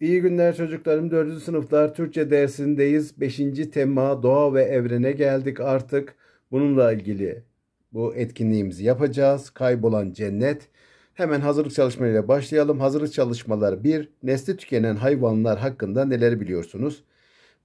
İyi günler çocuklarım. 4. sınıflar Türkçe dersindeyiz. 5. tema doğa ve evrene geldik artık. Bununla ilgili bu etkinliğimizi yapacağız. Kaybolan cennet. Hemen hazırlık çalışmalarıyla başlayalım. Hazırlık çalışmaları 1. Nesli tükenen hayvanlar hakkında neler biliyorsunuz?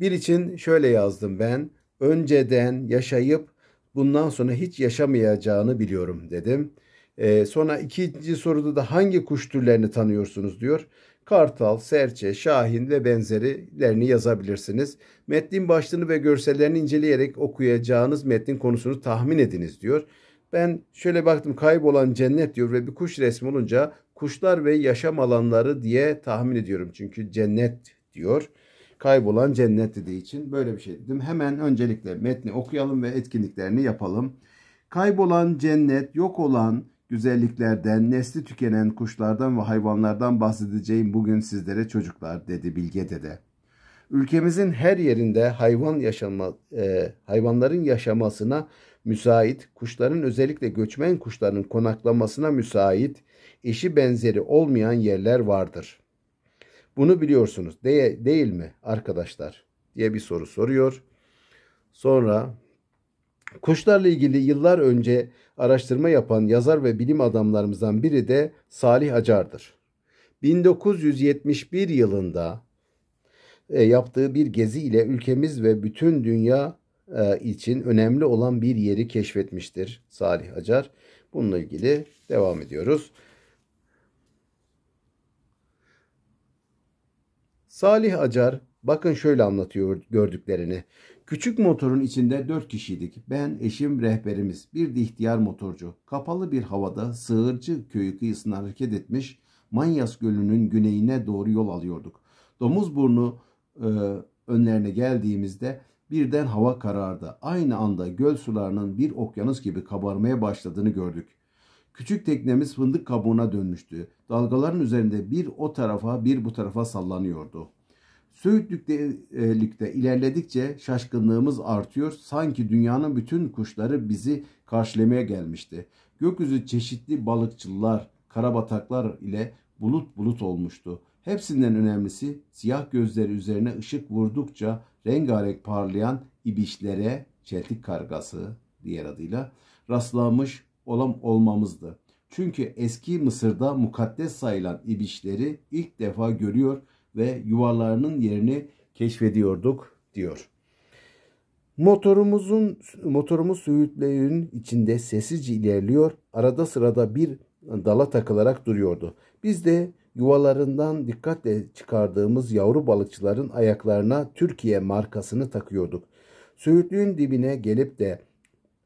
Bir için şöyle yazdım ben. Önceden yaşayıp bundan sonra hiç yaşamayacağını biliyorum dedim. Ee, sonra ikinci soruda da hangi kuş türlerini tanıyorsunuz diyor. Kartal, Serçe, Şahin ve benzerilerini yazabilirsiniz. Metnin başlığını ve görsellerini inceleyerek okuyacağınız metnin konusunu tahmin ediniz diyor. Ben şöyle baktım kaybolan cennet diyor ve bir kuş resmi olunca kuşlar ve yaşam alanları diye tahmin ediyorum. Çünkü cennet diyor. Kaybolan cennet dediği için böyle bir şey dedim. Hemen öncelikle metni okuyalım ve etkinliklerini yapalım. Kaybolan cennet, yok olan, güzelliklerden, nesli tükenen kuşlardan ve hayvanlardan bahsedeceğim bugün sizlere çocuklar dedi Bilge Dede. Ülkemizin her yerinde hayvan yaşama, e, hayvanların yaşamasına müsait, kuşların özellikle göçmen kuşların konaklamasına müsait, eşi benzeri olmayan yerler vardır. Bunu biliyorsunuz de, değil mi arkadaşlar diye bir soru soruyor. Sonra Kuşlarla ilgili yıllar önce araştırma yapan yazar ve bilim adamlarımızdan biri de Salih Acar'dır. 1971 yılında e, yaptığı bir gezi ile ülkemiz ve bütün dünya e, için önemli olan bir yeri keşfetmiştir Salih Acar. Bununla ilgili devam ediyoruz. Salih Acar bakın şöyle anlatıyor gördüklerini. Küçük motorun içinde dört kişiydik. Ben, eşim, rehberimiz. Bir de ihtiyar motorcu. Kapalı bir havada Sığırcı köyü kıyısına hareket etmiş Manyas Gölü'nün güneyine doğru yol alıyorduk. Domuzburnu e, önlerine geldiğimizde birden hava karardı. Aynı anda göl sularının bir okyanus gibi kabarmaya başladığını gördük. Küçük teknemiz fındık kabuğuna dönmüştü. Dalgaların üzerinde bir o tarafa bir bu tarafa sallanıyordu. Söğütlükte e, ilerledikçe şaşkınlığımız artıyor. Sanki dünyanın bütün kuşları bizi karşılamaya gelmişti. Gökyüzü çeşitli balıkçılar, karabataklar ile bulut bulut olmuştu. Hepsinden önemlisi siyah gözleri üzerine ışık vurdukça rengarenk parlayan ibişlere çeltik kargası diğer adıyla rastlanmış olam olmamızdı. Çünkü eski Mısır'da mukaddes sayılan ibişleri ilk defa görüyor ve yuvalarının yerini keşfediyorduk diyor. Motorumuzun motorumuz sühütlerin içinde sessizce ilerliyor. Arada sırada bir dala takılarak duruyordu. Biz de yuvalarından dikkatle çıkardığımız yavru balıkçıların ayaklarına Türkiye markasını takıyorduk. Söğütlüğün dibine gelip de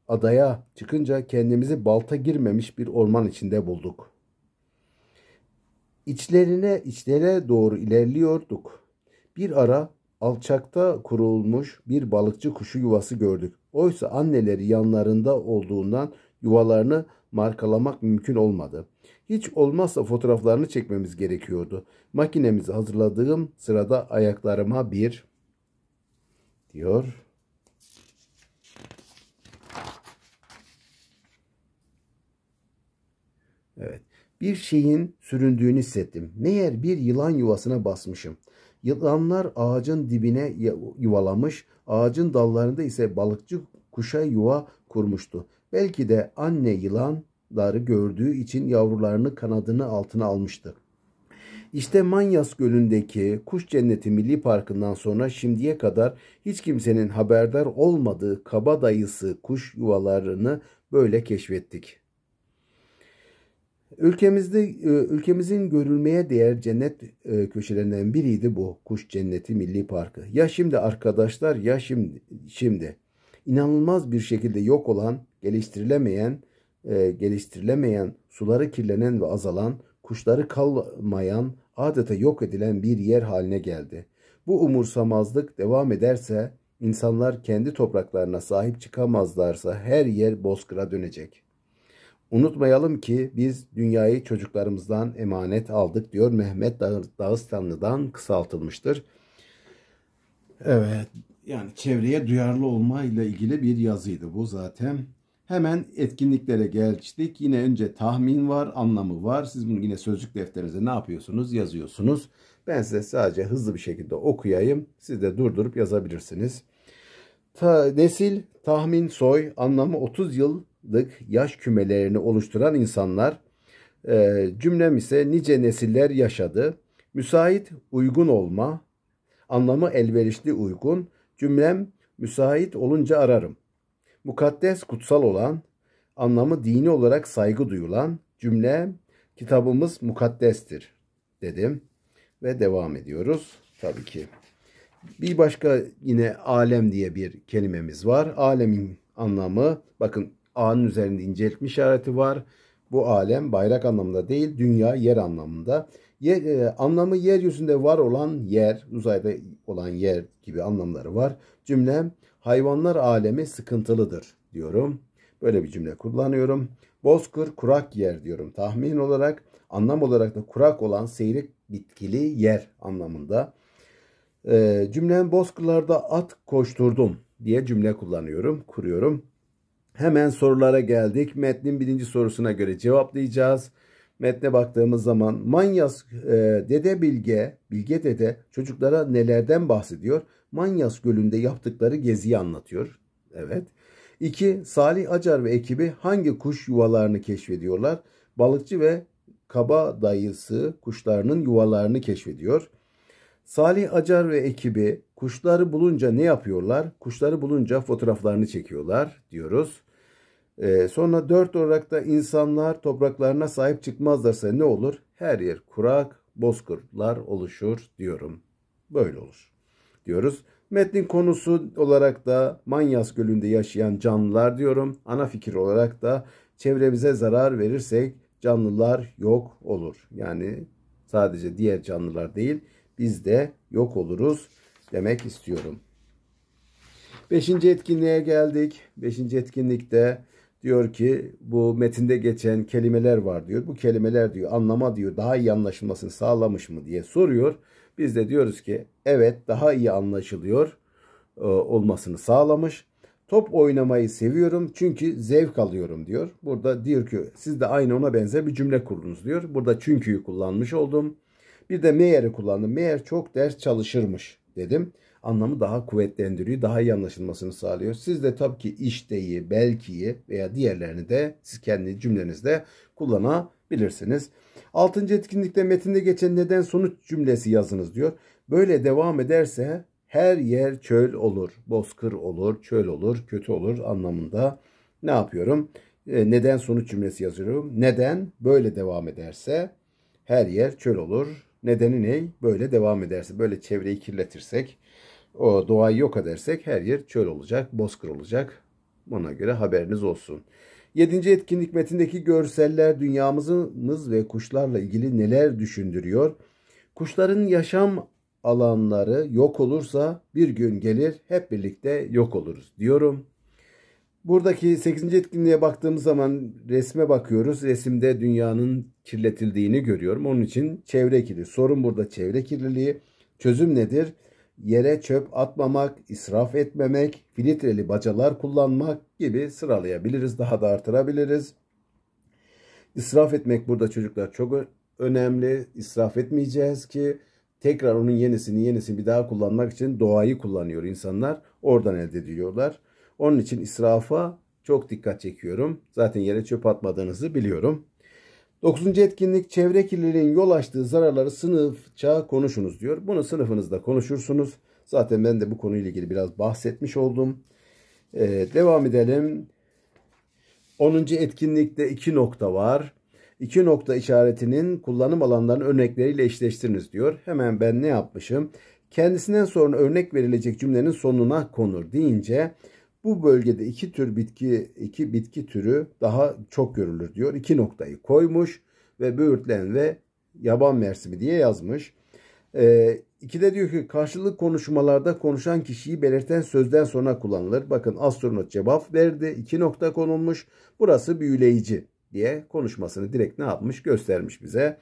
adaya çıkınca kendimizi balta girmemiş bir orman içinde bulduk. İçlerine içlere doğru ilerliyorduk. Bir ara alçakta kurulmuş bir balıkçı kuşu yuvası gördük. Oysa anneleri yanlarında olduğundan yuvalarını markalamak mümkün olmadı. Hiç olmazsa fotoğraflarını çekmemiz gerekiyordu. Makinemizi hazırladığım sırada ayaklarıma bir diyor Bir şeyin süründüğünü hissettim. Meğer bir yılan yuvasına basmışım. Yılanlar ağacın dibine yuvalamış, ağacın dallarında ise balıkçı kuşa yuva kurmuştu. Belki de anne yılanları gördüğü için yavrularını kanadını altına almıştı. İşte Manyas Gölü'ndeki Kuş Cenneti Milli Parkı'ndan sonra şimdiye kadar hiç kimsenin haberdar olmadığı kaba dayısı kuş yuvalarını böyle keşfettik. Ülkemizde e, ülkemizin görülmeye değer cennet e, köşelerinden biriydi bu Kuş Cenneti Milli Parkı. Ya şimdi arkadaşlar ya şimdi şimdi inanılmaz bir şekilde yok olan, geliştirilemeyen, e, geliştirilemeyen, suları kirlenen ve azalan, kuşları kalmayan, adeta yok edilen bir yer haline geldi. Bu umursamazlık devam ederse insanlar kendi topraklarına sahip çıkamazlarsa her yer bozkıra dönecek. Unutmayalım ki biz dünyayı çocuklarımızdan emanet aldık diyor Mehmet Dağıstanlı'dan kısaltılmıştır. Evet yani çevreye duyarlı olma ile ilgili bir yazıydı bu zaten. Hemen etkinliklere geçtik. Yine önce tahmin var, anlamı var. Siz bunu yine sözlük defterinize ne yapıyorsunuz? Yazıyorsunuz. Ben size sadece hızlı bir şekilde okuyayım. Siz de durdurup yazabilirsiniz. Ta, nesil, tahmin, soy, anlamı 30 yıl yıllık yaş kümelerini oluşturan insanlar e, cümlem ise nice nesiller yaşadı. Müsait uygun olma anlamı elverişli uygun. Cümlem müsait olunca ararım. Mukaddes kutsal olan anlamı dini olarak saygı duyulan cümle kitabımız mukaddestir dedim ve devam ediyoruz tabii ki. Bir başka yine alem diye bir kelimemiz var. Alemin anlamı bakın A'nın üzerinde inceltme işareti var. Bu alem bayrak anlamında değil, dünya yer anlamında. Yer, e, anlamı yeryüzünde var olan yer, uzayda olan yer gibi anlamları var. Cümle hayvanlar alemi sıkıntılıdır diyorum. Böyle bir cümle kullanıyorum. Bozkır kurak yer diyorum. Tahmin olarak anlam olarak da kurak olan seyrek bitkili yer anlamında. E, cümlem bozkırlarda at koşturdum diye cümle kullanıyorum, kuruyorum. Hemen sorulara geldik. Metnin birinci sorusuna göre cevaplayacağız. Metne baktığımız zaman Manyas e, Dede Bilge, Bilge Dede çocuklara nelerden bahsediyor? Manyas Gölü'nde yaptıkları geziyi anlatıyor. Evet. İki, Salih Acar ve ekibi hangi kuş yuvalarını keşfediyorlar? Balıkçı ve kaba dayısı kuşlarının yuvalarını keşfediyor. Salih Acar ve ekibi kuşları bulunca ne yapıyorlar? Kuşları bulunca fotoğraflarını çekiyorlar diyoruz. Ee, sonra dört olarak da insanlar topraklarına sahip çıkmazlarsa ne olur? Her yer kurak, bozkırlar oluşur diyorum. Böyle olur diyoruz. Metnin konusu olarak da Manyas Gölü'nde yaşayan canlılar diyorum. Ana fikir olarak da çevremize zarar verirsek canlılar yok olur. Yani sadece diğer canlılar değil, biz de yok oluruz demek istiyorum. Beşinci etkinliğe geldik. Beşinci etkinlikte diyor ki bu metinde geçen kelimeler var diyor. Bu kelimeler diyor anlama diyor daha iyi anlaşılmasını sağlamış mı diye soruyor. Biz de diyoruz ki evet daha iyi anlaşılıyor e, olmasını sağlamış. Top oynamayı seviyorum çünkü zevk alıyorum diyor. Burada diyor ki siz de aynı ona benzer bir cümle kurdunuz diyor. Burada çünkü'yü kullanmış oldum. Bir de Meyer'i kullandım. Meyer çok ders çalışırmış dedim. Anlamı daha kuvvetlendiriyor, daha iyi anlaşılmasını sağlıyor. Siz de tabii ki işteyi, belkiyi veya diğerlerini de siz kendi cümlenizde kullanabilirsiniz. Altıncı etkinlikte metinde geçen neden sonuç cümlesi yazınız diyor. Böyle devam ederse her yer çöl olur, bozkır olur, çöl olur, kötü olur anlamında ne yapıyorum? E, neden sonuç cümlesi yazıyorum. Neden böyle devam ederse her yer çöl olur, Nedeni ne? Böyle devam ederse, böyle çevreyi kirletirsek, o doğayı yok edersek her yer çöl olacak, bozkır olacak. Buna göre haberiniz olsun. Yedinci etkinlik metindeki görseller dünyamızımız ve kuşlarla ilgili neler düşündürüyor? Kuşların yaşam alanları yok olursa bir gün gelir hep birlikte yok oluruz diyorum. Buradaki 8. etkinliğe baktığımız zaman resme bakıyoruz. Resimde dünyanın kirletildiğini görüyorum. Onun için çevre kirliliği. Sorun burada çevre kirliliği. Çözüm nedir? Yere çöp atmamak, israf etmemek, filtreli bacalar kullanmak gibi sıralayabiliriz. Daha da artırabiliriz. İsraf etmek burada çocuklar çok önemli. İsraf etmeyeceğiz ki tekrar onun yenisini yenisini bir daha kullanmak için doğayı kullanıyor insanlar. Oradan elde ediyorlar. Onun için israfa çok dikkat çekiyorum. Zaten yere çöp atmadığınızı biliyorum. Dokuzuncu etkinlik çevre kirliliğin yol açtığı zararları sınıfça konuşunuz diyor. Bunu sınıfınızda konuşursunuz. Zaten ben de bu konuyla ilgili biraz bahsetmiş oldum. Ee, devam edelim. Onuncu etkinlikte iki nokta var. İki nokta işaretinin kullanım alanlarının örnekleriyle eşleştiriniz diyor. Hemen ben ne yapmışım? Kendisinden sonra örnek verilecek cümlenin sonuna konur deyince bu bölgede iki tür bitki, iki bitki türü daha çok görülür diyor. İki noktayı koymuş ve böğürtlen ve yaban mersimi diye yazmış. E, ee, iki de diyor ki karşılık konuşmalarda konuşan kişiyi belirten sözden sonra kullanılır. Bakın astronot cevap verdi. İki nokta konulmuş. Burası büyüleyici diye konuşmasını direkt ne yapmış göstermiş bize.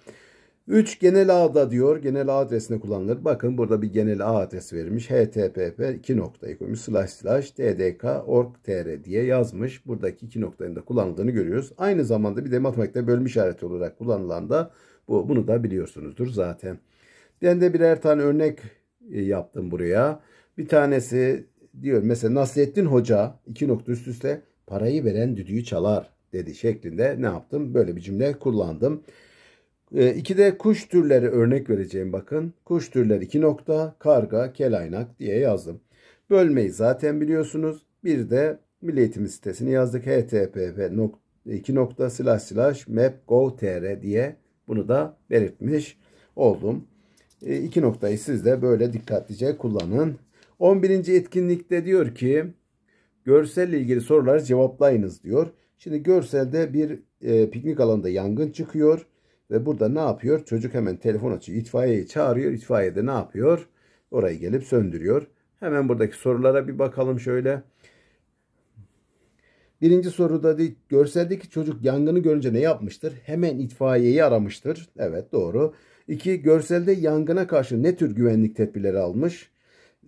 3 genel ağda diyor. Genel ağ adresine kullanılır. Bakın burada bir genel ağ adres verilmiş. http 2 noktayı koymuş. Slash slash ddk.org.tr diye yazmış. Buradaki iki noktanın da kullanıldığını görüyoruz. Aynı zamanda bir de matematikte bölüm işareti olarak kullanılan da bu. Bunu da biliyorsunuzdur zaten. Ben de birer tane örnek e, yaptım buraya. Bir tanesi diyor mesela Nasrettin Hoca 2 nokta üst üste parayı veren düdüğü çalar dedi şeklinde ne yaptım? Böyle bir cümle kullandım. Ee, iki de kuş türleri örnek vereceğim bakın. Kuş türleri iki nokta karga, kelaynak diye yazdım. Bölmeyi zaten biliyorsunuz. Bir de Milli Eğitim sitesini yazdık. http iki nokta slash slash map.gov.tr diye bunu da belirtmiş oldum. Ee, iki noktayı siz de böyle dikkatlice kullanın. 11. etkinlikte diyor ki görselle ilgili soruları cevaplayınız diyor. Şimdi görselde bir e, piknik alanında yangın çıkıyor ve burada ne yapıyor? Çocuk hemen telefon açıyor. itfaiyeyi çağırıyor. İtfaiye de ne yapıyor? Orayı gelip söndürüyor. Hemen buradaki sorulara bir bakalım şöyle. Birinci soruda de, görseldeki çocuk yangını görünce ne yapmıştır? Hemen itfaiyeyi aramıştır. Evet doğru. İki, görselde yangına karşı ne tür güvenlik tedbirleri almış?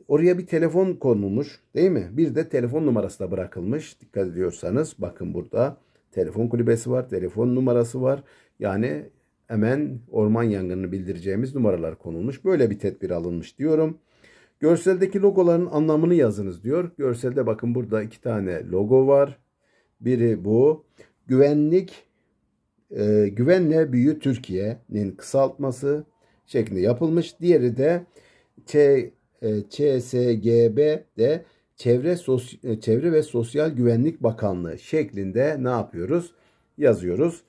Oraya bir telefon konulmuş değil mi? Bir de telefon numarası da bırakılmış. Dikkat ediyorsanız bakın burada telefon kulübesi var, telefon numarası var. Yani hemen orman yangını bildireceğimiz numaralar konulmuş. Böyle bir tedbir alınmış diyorum. Görseldeki logoların anlamını yazınız diyor. Görselde bakın burada iki tane logo var. Biri bu. Güvenlik, e, güvenle büyü Türkiye'nin kısaltması şeklinde yapılmış. Diğeri de Ç, e, ÇSGB de Çevre, Sos, Çevre ve Sosyal Güvenlik Bakanlığı şeklinde ne yapıyoruz? Yazıyoruz.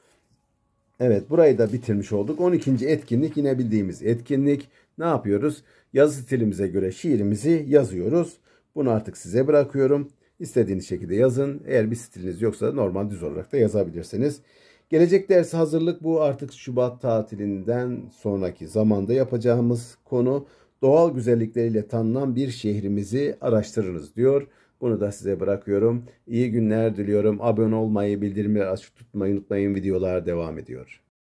Evet burayı da bitirmiş olduk. 12. etkinlik yine bildiğimiz etkinlik. Ne yapıyoruz? Yazı stilimize göre şiirimizi yazıyoruz. Bunu artık size bırakıyorum. İstediğiniz şekilde yazın. Eğer bir stiliniz yoksa normal düz olarak da yazabilirsiniz. Gelecek ders hazırlık bu artık Şubat tatilinden sonraki zamanda yapacağımız konu doğal güzellikleriyle tanınan bir şehrimizi araştırırız diyor. Bunu da size bırakıyorum. İyi günler diliyorum. Abone olmayı, bildirimleri açık tutmayı unutmayın. Videolar devam ediyor.